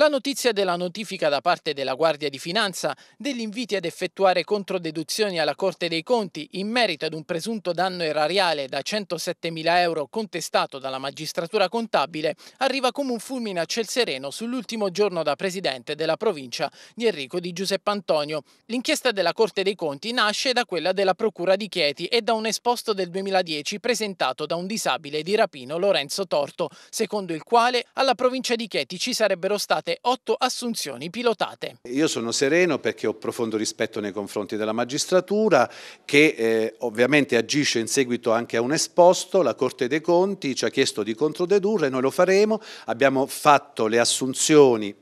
La notizia della notifica da parte della Guardia di Finanza degli inviti ad effettuare controdeduzioni alla Corte dei Conti in merito ad un presunto danno erariale da 107.000 euro contestato dalla magistratura contabile arriva come un fulmine a ciel sereno sull'ultimo giorno da presidente della provincia di Enrico di Giuseppe Antonio. L'inchiesta della Corte dei Conti nasce da quella della Procura di Chieti e da un esposto del 2010 presentato da un disabile di Rapino Lorenzo Torto, secondo il quale alla provincia di Chieti ci sarebbero state state otto assunzioni pilotate. Io sono sereno perché ho profondo rispetto nei confronti della magistratura che eh, ovviamente agisce in seguito anche a un esposto, la Corte dei Conti ci ha chiesto di controdedurre, noi lo faremo, abbiamo fatto le assunzioni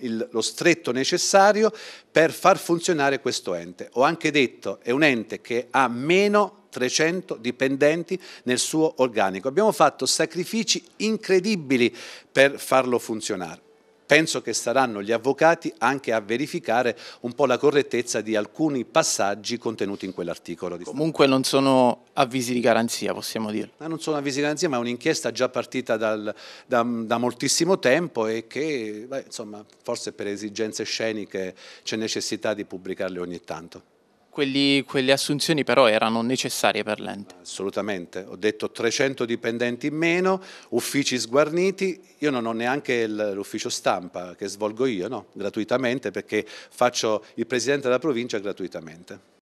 il, lo stretto necessario per far funzionare questo ente. Ho anche detto, è un ente che ha meno 300 dipendenti nel suo organico. Abbiamo fatto sacrifici incredibili per farlo funzionare penso che saranno gli avvocati anche a verificare un po' la correttezza di alcuni passaggi contenuti in quell'articolo. Comunque non sono avvisi di garanzia, possiamo dire. Ma non sono avvisi di garanzia, ma è un'inchiesta già partita dal, da, da, moltissimo tempo e che beh, insomma, forse per esigenze sceniche c'è necessità di pubblicarle ogni tanto. Quelli, quelle assunzioni però erano necessarie per l'ente. Assolutamente, ho detto 300 dipendenti in meno, uffici sguarniti, io non ho neanche l'ufficio stampa che svolgo io, no? gratuitamente perché faccio il presidente della provincia gratuitamente.